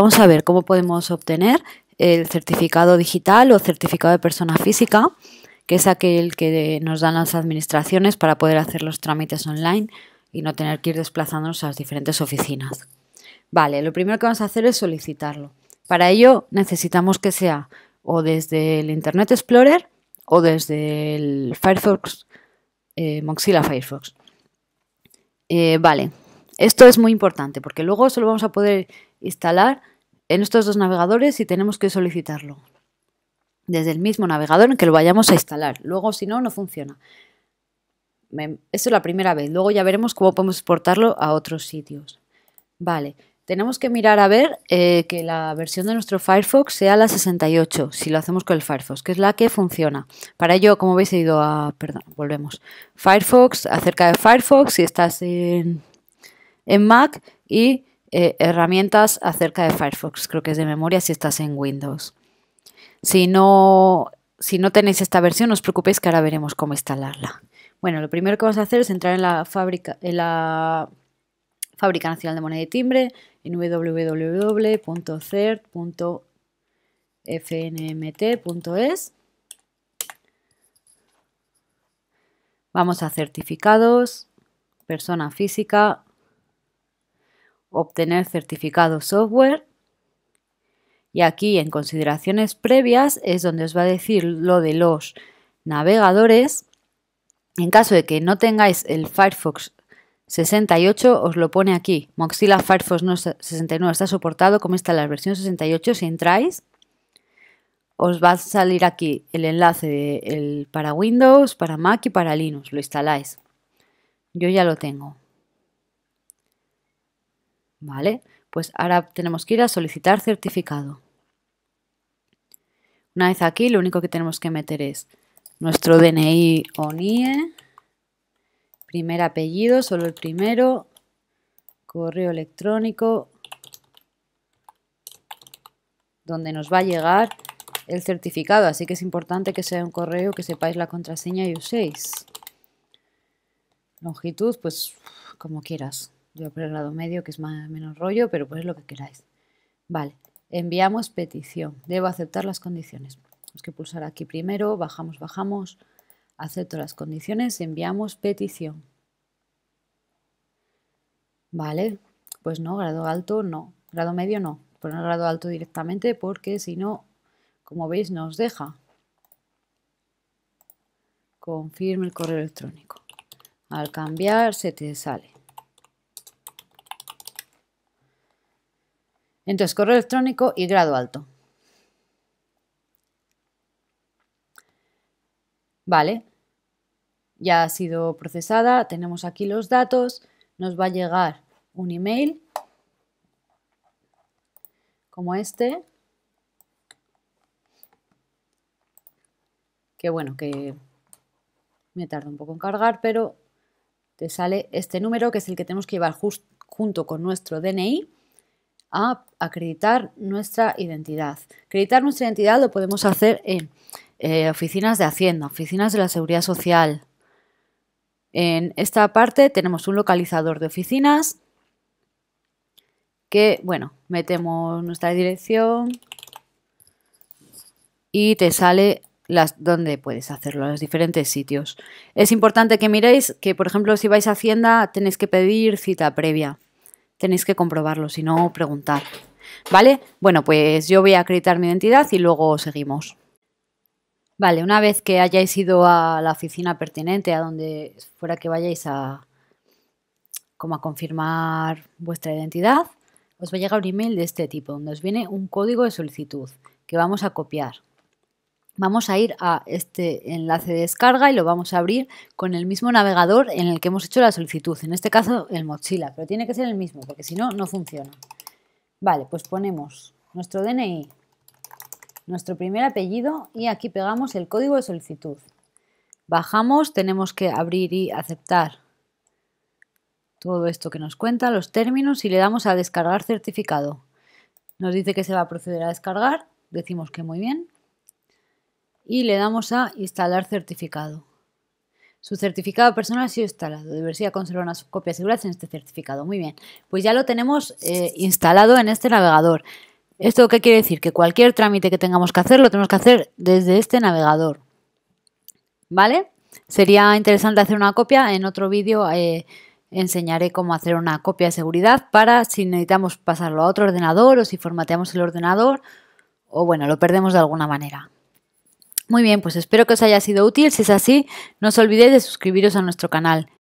vamos a ver cómo podemos obtener el certificado digital o certificado de persona física, que es aquel que nos dan las administraciones para poder hacer los trámites online y no tener que ir desplazándonos a las diferentes oficinas. Vale, lo primero que vamos a hacer es solicitarlo. Para ello necesitamos que sea o desde el Internet Explorer o desde el Firefox, eh, Mozilla Firefox. Eh, vale, esto es muy importante porque luego solo vamos a poder instalar en estos dos navegadores y tenemos que solicitarlo desde el mismo navegador en que lo vayamos a instalar. Luego, si no, no funciona. eso es la primera vez. Luego ya veremos cómo podemos exportarlo a otros sitios. Vale, tenemos que mirar a ver eh, que la versión de nuestro Firefox sea la 68, si lo hacemos con el Firefox, que es la que funciona. Para ello, como veis, he ido a... Ah, perdón, volvemos. Firefox, acerca de Firefox, si estás en, en Mac y eh, herramientas acerca de Firefox, creo que es de memoria si estás en Windows. Si no, si no tenéis esta versión, no os preocupéis que ahora veremos cómo instalarla. Bueno, lo primero que vamos a hacer es entrar en la fábrica, en la fábrica nacional de moneda y timbre, en www.cert.fnmt.es. Vamos a certificados, persona física, obtener certificado software. Y aquí en consideraciones previas es donde os va a decir lo de los navegadores. En caso de que no tengáis el Firefox 68 os lo pone aquí. Mozilla Firefox 69 está soportado como está la versión 68. Si entráis, os va a salir aquí el enlace para Windows, para Mac y para Linux. Lo instaláis. Yo ya lo tengo. Vale, pues ahora tenemos que ir a solicitar certificado. Una vez aquí, lo único que tenemos que meter es nuestro DNI o NIE, primer apellido, solo el primero, correo electrónico, donde nos va a llegar el certificado, así que es importante que sea un correo que sepáis la contraseña y uséis. Longitud, pues como quieras. Yo grado medio, que es más menos rollo, pero pues lo que queráis. Vale, enviamos petición. Debo aceptar las condiciones. Tenemos que pulsar aquí primero, bajamos, bajamos, acepto las condiciones, enviamos petición. Vale, pues no, grado alto no, grado medio no. Poner grado alto directamente porque si no, como veis, nos deja. Confirme el correo electrónico. Al cambiar se te sale. Entonces, correo electrónico y grado alto. Vale, ya ha sido procesada, tenemos aquí los datos, nos va a llegar un email como este, que bueno, que me tarda un poco en cargar, pero te sale este número que es el que tenemos que llevar junto con nuestro DNI a acreditar nuestra identidad. Acreditar nuestra identidad lo podemos hacer en eh, oficinas de Hacienda, oficinas de la Seguridad Social. En esta parte tenemos un localizador de oficinas que, bueno, metemos nuestra dirección y te sale las, donde puedes hacerlo, los diferentes sitios. Es importante que miréis que, por ejemplo, si vais a Hacienda, tenéis que pedir cita previa tenéis que comprobarlo, si no, preguntar. ¿Vale? Bueno, pues yo voy a acreditar mi identidad y luego seguimos. Vale, una vez que hayáis ido a la oficina pertinente, a donde fuera que vayáis a, como a confirmar vuestra identidad, os va a llegar un email de este tipo, donde os viene un código de solicitud que vamos a copiar. Vamos a ir a este enlace de descarga y lo vamos a abrir con el mismo navegador en el que hemos hecho la solicitud. En este caso el mochila, pero tiene que ser el mismo porque si no, no funciona. Vale, pues ponemos nuestro DNI, nuestro primer apellido y aquí pegamos el código de solicitud. Bajamos, tenemos que abrir y aceptar todo esto que nos cuenta, los términos y le damos a descargar certificado. Nos dice que se va a proceder a descargar, decimos que muy bien y le damos a instalar certificado. Su certificado personal ha sido instalado. Debería conservar una copia segura en este certificado. Muy bien, pues ya lo tenemos eh, instalado en este navegador. ¿Esto qué quiere decir? Que cualquier trámite que tengamos que hacer lo tenemos que hacer desde este navegador. ¿Vale? Sería interesante hacer una copia. En otro vídeo eh, enseñaré cómo hacer una copia de seguridad para si necesitamos pasarlo a otro ordenador o si formateamos el ordenador o bueno, lo perdemos de alguna manera. Muy bien, pues espero que os haya sido útil. Si es así, no os olvidéis de suscribiros a nuestro canal.